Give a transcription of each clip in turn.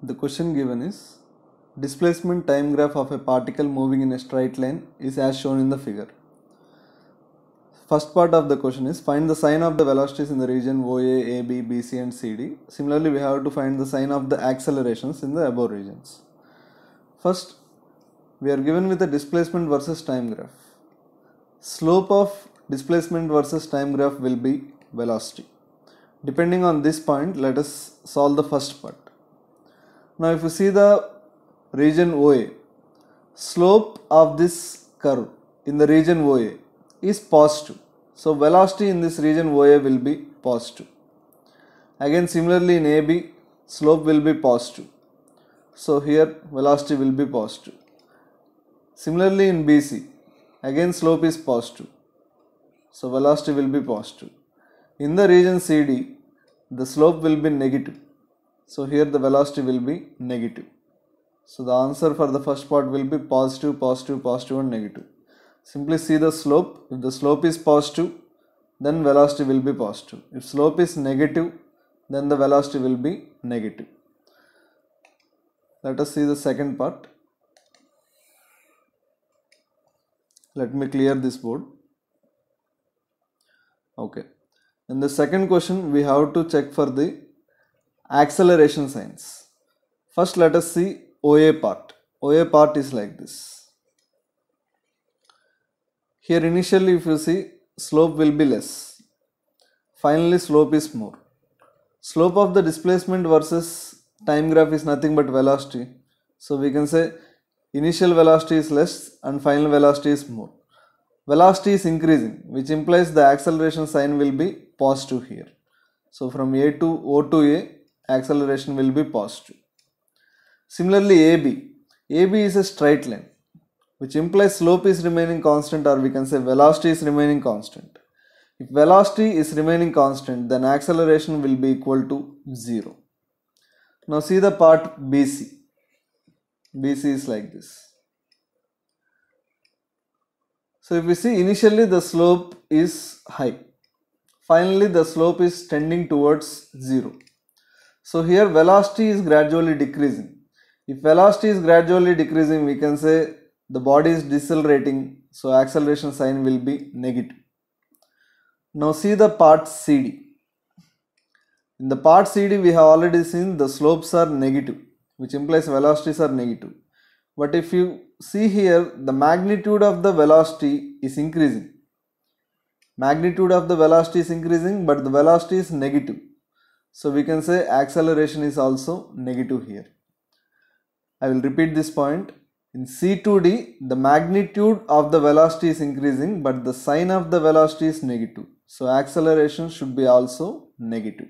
The question given is displacement time graph of a particle moving in a straight line is as shown in the figure. First part of the question is find the sign of the velocities in the region OA, AB, BC and CD. Similarly, we have to find the sign of the accelerations in the above regions. First, we are given with a displacement versus time graph. Slope of displacement versus time graph will be velocity. Depending on this point, let us solve the first part. Now if you see the region OA, slope of this curve in the region OA is positive. So velocity in this region OA will be positive. Again similarly in AB, slope will be positive. So here velocity will be positive. Similarly in BC, again slope is positive. So velocity will be positive. In the region CD, the slope will be negative. So here the velocity will be negative. So the answer for the first part will be positive, positive, positive and negative. Simply see the slope. If the slope is positive, then velocity will be positive. If slope is negative, then the velocity will be negative. Let us see the second part. Let me clear this board. Okay. In the second question, we have to check for the acceleration signs. First let us see OA part. OA part is like this. Here initially if you see slope will be less. Finally slope is more. Slope of the displacement versus time graph is nothing but velocity. So we can say initial velocity is less and final velocity is more. Velocity is increasing which implies the acceleration sign will be positive here. So from A to O to A acceleration will be positive. Similarly AB, AB is a straight line which implies slope is remaining constant or we can say velocity is remaining constant. If velocity is remaining constant then acceleration will be equal to 0. Now see the part BC. BC is like this. So if we see initially the slope is high. Finally the slope is tending towards 0. So here velocity is gradually decreasing. If velocity is gradually decreasing, we can say the body is decelerating, so acceleration sign will be negative. Now see the part CD. In the part CD, we have already seen the slopes are negative, which implies velocities are negative. But if you see here, the magnitude of the velocity is increasing. Magnitude of the velocity is increasing, but the velocity is negative so we can say acceleration is also negative here. I will repeat this point. In C2D, the magnitude of the velocity is increasing but the sign of the velocity is negative. So acceleration should be also negative.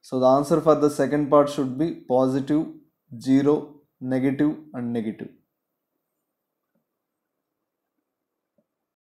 So the answer for the second part should be positive, 0, negative and negative.